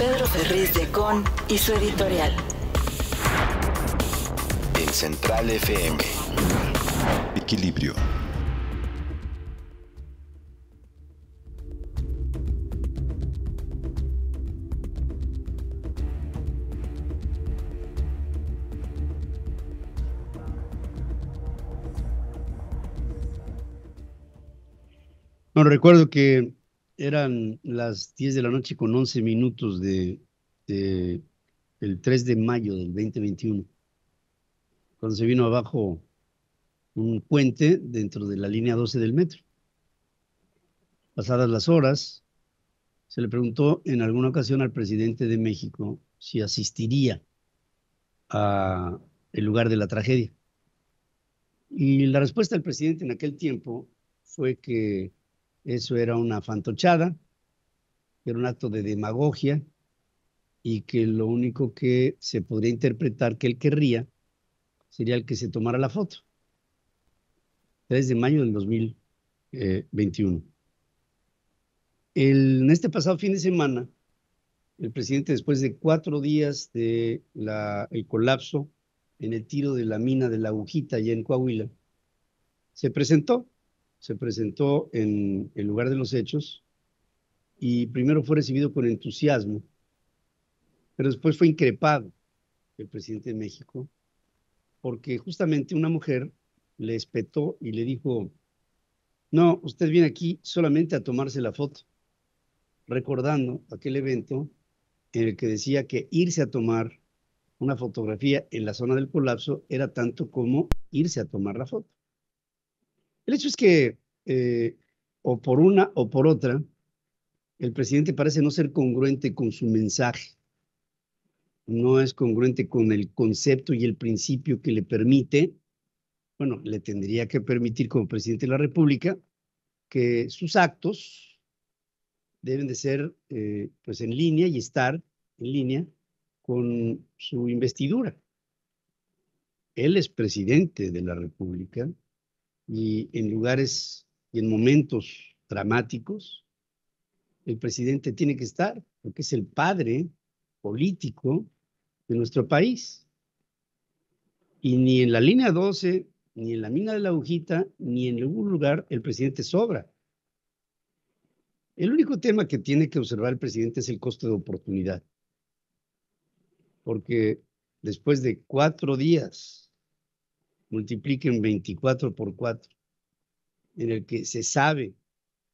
Pedro Ferriz de Con y su editorial. En Central FM. Equilibrio. No recuerdo que eran las 10 de la noche con 11 minutos de, el 3 de mayo del 2021, cuando se vino abajo un puente dentro de la línea 12 del metro. Pasadas las horas, se le preguntó en alguna ocasión al presidente de México si asistiría a el lugar de la tragedia. Y la respuesta del presidente en aquel tiempo fue que eso era una fantochada, era un acto de demagogia y que lo único que se podría interpretar que él querría sería el que se tomara la foto. 3 de mayo del 2021. en este pasado fin de semana, el presidente, después de cuatro días del el colapso en el tiro de la mina de la agujita allá en Coahuila, se presentó se presentó en el lugar de los hechos y primero fue recibido con entusiasmo, pero después fue increpado el presidente de México porque justamente una mujer le espetó y le dijo, no, usted viene aquí solamente a tomarse la foto, recordando aquel evento en el que decía que irse a tomar una fotografía en la zona del colapso era tanto como irse a tomar la foto. El hecho es que, eh, o por una o por otra, el presidente parece no ser congruente con su mensaje. No es congruente con el concepto y el principio que le permite, bueno, le tendría que permitir como presidente de la República que sus actos deben de ser eh, pues en línea y estar en línea con su investidura. Él es presidente de la República, y en lugares y en momentos dramáticos, el presidente tiene que estar, porque es el padre político de nuestro país. Y ni en la línea 12, ni en la mina de la agujita, ni en ningún lugar el presidente sobra. El único tema que tiene que observar el presidente es el costo de oportunidad. Porque después de cuatro días multipliquen 24 por 4, en el que se sabe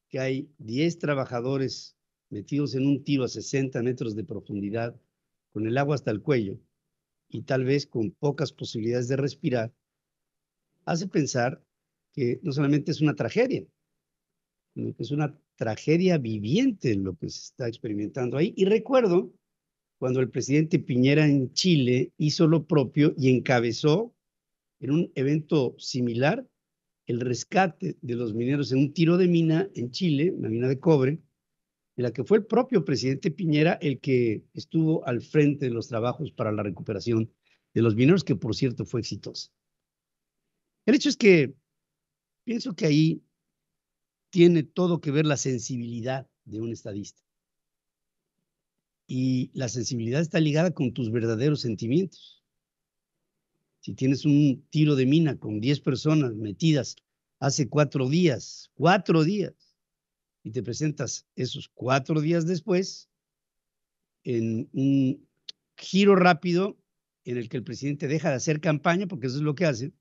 que hay 10 trabajadores metidos en un tiro a 60 metros de profundidad, con el agua hasta el cuello y tal vez con pocas posibilidades de respirar, hace pensar que no solamente es una tragedia, sino que es una tragedia viviente lo que se está experimentando ahí. Y recuerdo cuando el presidente Piñera en Chile hizo lo propio y encabezó en un evento similar el rescate de los mineros en un tiro de mina en Chile, una mina de cobre, en la que fue el propio presidente Piñera el que estuvo al frente de los trabajos para la recuperación de los mineros, que por cierto fue exitosa. El hecho es que pienso que ahí tiene todo que ver la sensibilidad de un estadista. Y la sensibilidad está ligada con tus verdaderos sentimientos si tienes un tiro de mina con 10 personas metidas hace cuatro días, cuatro días, y te presentas esos cuatro días después en un giro rápido en el que el presidente deja de hacer campaña, porque eso es lo que hace,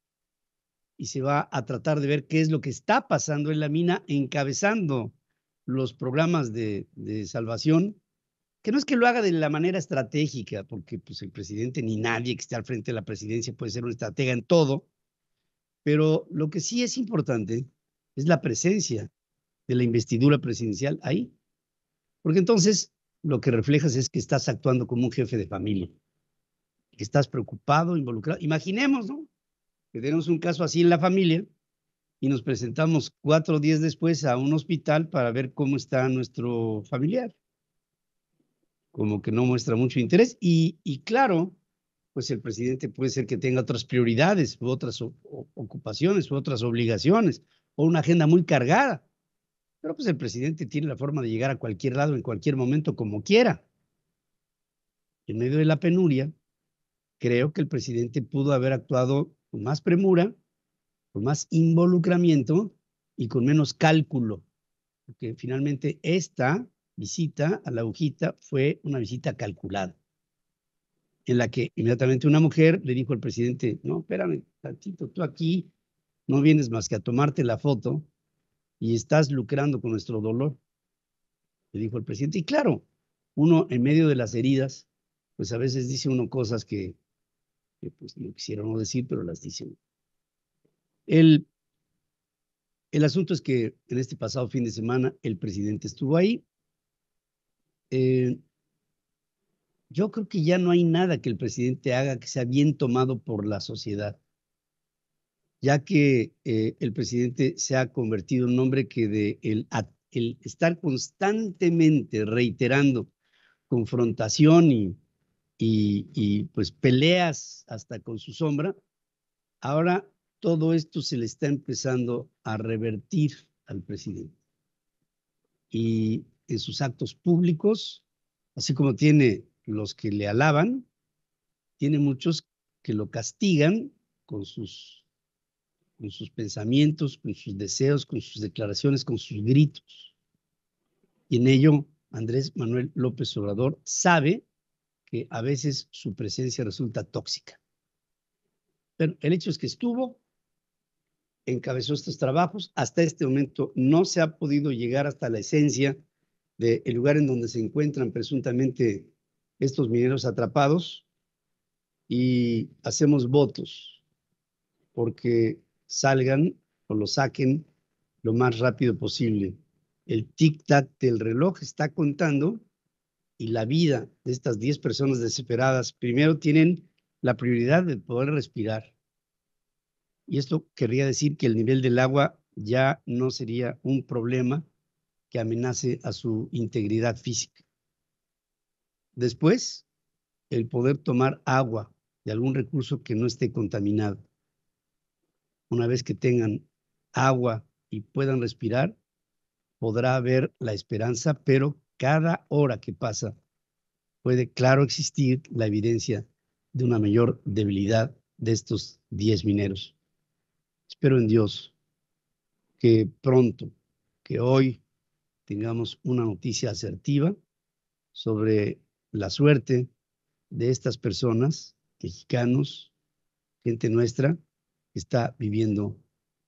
y se va a tratar de ver qué es lo que está pasando en la mina, encabezando los programas de, de salvación que no es que lo haga de la manera estratégica, porque pues el presidente ni nadie que esté al frente de la presidencia puede ser un estratega en todo, pero lo que sí es importante es la presencia de la investidura presidencial ahí, porque entonces lo que reflejas es que estás actuando como un jefe de familia, que estás preocupado, involucrado. Imaginemos, ¿no? Que tenemos un caso así en la familia y nos presentamos cuatro días después a un hospital para ver cómo está nuestro familiar como que no muestra mucho interés. Y, claro, pues el presidente puede ser que tenga otras prioridades, otras ocupaciones, otras obligaciones, o una agenda muy cargada. Pero pues el presidente tiene la forma de llegar a cualquier lado, en cualquier momento, como quiera. En medio de la penuria, creo que el presidente pudo haber actuado con más premura, con más involucramiento y con menos cálculo, porque finalmente esta visita a la agujita fue una visita calculada, en la que inmediatamente una mujer le dijo al presidente, no, espérame tantito, tú aquí no vienes más que a tomarte la foto y estás lucrando con nuestro dolor, le dijo el presidente. Y claro, uno en medio de las heridas, pues a veces dice uno cosas que, pues no quisiera no decir, pero las dice El, el asunto es que en este pasado fin de semana el presidente estuvo ahí, eh, yo creo que ya no hay nada que el presidente haga que sea bien tomado por la sociedad, ya que eh, el presidente se ha convertido en un hombre que de el, el estar constantemente reiterando confrontación y, y, y pues peleas hasta con su sombra, ahora todo esto se le está empezando a revertir al presidente. Y en sus actos públicos, así como tiene los que le alaban, tiene muchos que lo castigan con sus, con sus pensamientos, con sus deseos, con sus declaraciones, con sus gritos. Y en ello, Andrés Manuel López Obrador sabe que a veces su presencia resulta tóxica. Pero el hecho es que estuvo, encabezó estos trabajos, hasta este momento no se ha podido llegar hasta la esencia del lugar en donde se encuentran presuntamente estos mineros atrapados y hacemos votos porque salgan o lo saquen lo más rápido posible. El tic-tac del reloj está contando y la vida de estas 10 personas desesperadas primero tienen la prioridad de poder respirar. Y esto querría decir que el nivel del agua ya no sería un problema que amenace a su integridad física. Después, el poder tomar agua de algún recurso que no esté contaminado. Una vez que tengan agua y puedan respirar, podrá haber la esperanza, pero cada hora que pasa puede, claro, existir la evidencia de una mayor debilidad de estos 10 mineros. Espero en Dios que pronto, que hoy tengamos una noticia asertiva sobre la suerte de estas personas, mexicanos, gente nuestra, que está viviendo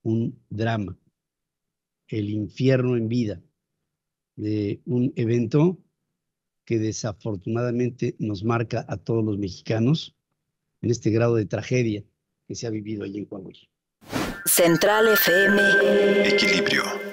un drama, el infierno en vida de un evento que desafortunadamente nos marca a todos los mexicanos en este grado de tragedia que se ha vivido allí en Coahuila. Central FM. Equilibrio.